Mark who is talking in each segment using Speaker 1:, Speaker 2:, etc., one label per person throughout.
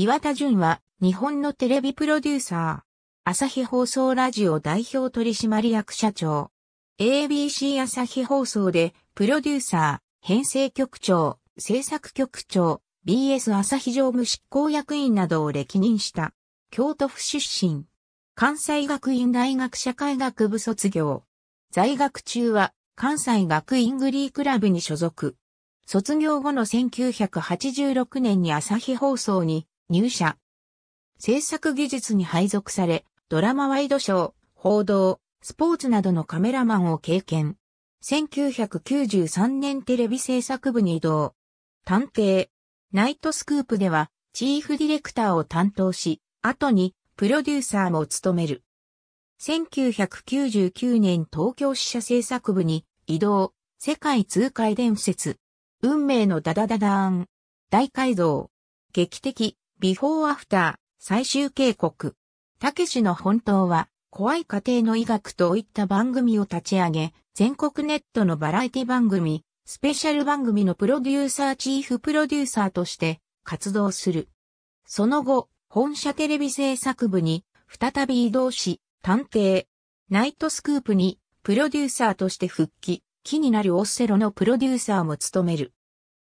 Speaker 1: 岩田純は日本のテレビプロデューサー。朝日放送ラジオ代表取締役社長。ABC 朝日放送でプロデューサー、編成局長、制作局長、BS 朝日常務執行役員などを歴任した。京都府出身。関西学院大学社会学部卒業。在学中は関西学院グリークラブに所属。卒業後の1986年に朝日放送に入社。制作技術に配属され、ドラマワイドショー、報道、スポーツなどのカメラマンを経験。1993年テレビ制作部に移動。探偵。ナイトスクープでは、チーフディレクターを担当し、後に、プロデューサーも務める。1999年東京支社制作部に、移動、世界通海伝説。運命のダダダダーン。大改造。劇的、ビフォーアフター、最終警告。たけしの本当は、怖い家庭の医学といった番組を立ち上げ、全国ネットのバラエティ番組、スペシャル番組のプロデューサーチーフプロデューサーとして活動する。その後、本社テレビ制作部に再び移動し、探偵、ナイトスクープにプロデューサーとして復帰、気になるオセロのプロデューサーも務める。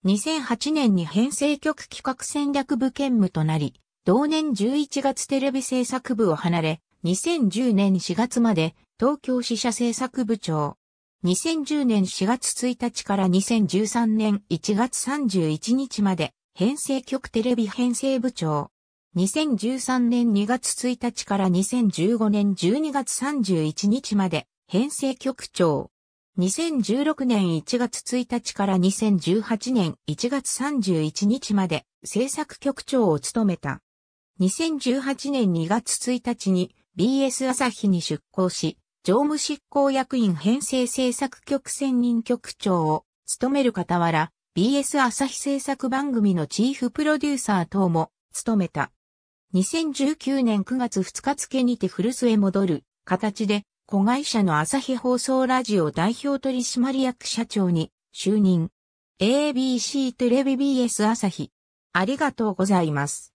Speaker 1: 2008年に編成局企画戦略部兼務となり、同年11月テレビ制作部を離れ、2010年4月まで東京支社制作部長。2010年4月1日から2013年1月31日まで編成局テレビ編成部長。2013年2月1日から2015年12月31日まで編成局長。2016年1月1日から2018年1月31日まで制作局長を務めた。2018年2月1日に BS 朝日に出向し、常務執行役員編成制作局専任局長を務める傍ら、BS 朝日制作番組のチーフプロデューサー等も務めた。2019年9月2日付にて古巣へ戻る形で子会社の朝日放送ラジオ代表取締役社長に就任。ABC テレビ BS 朝日。ありがとうございます。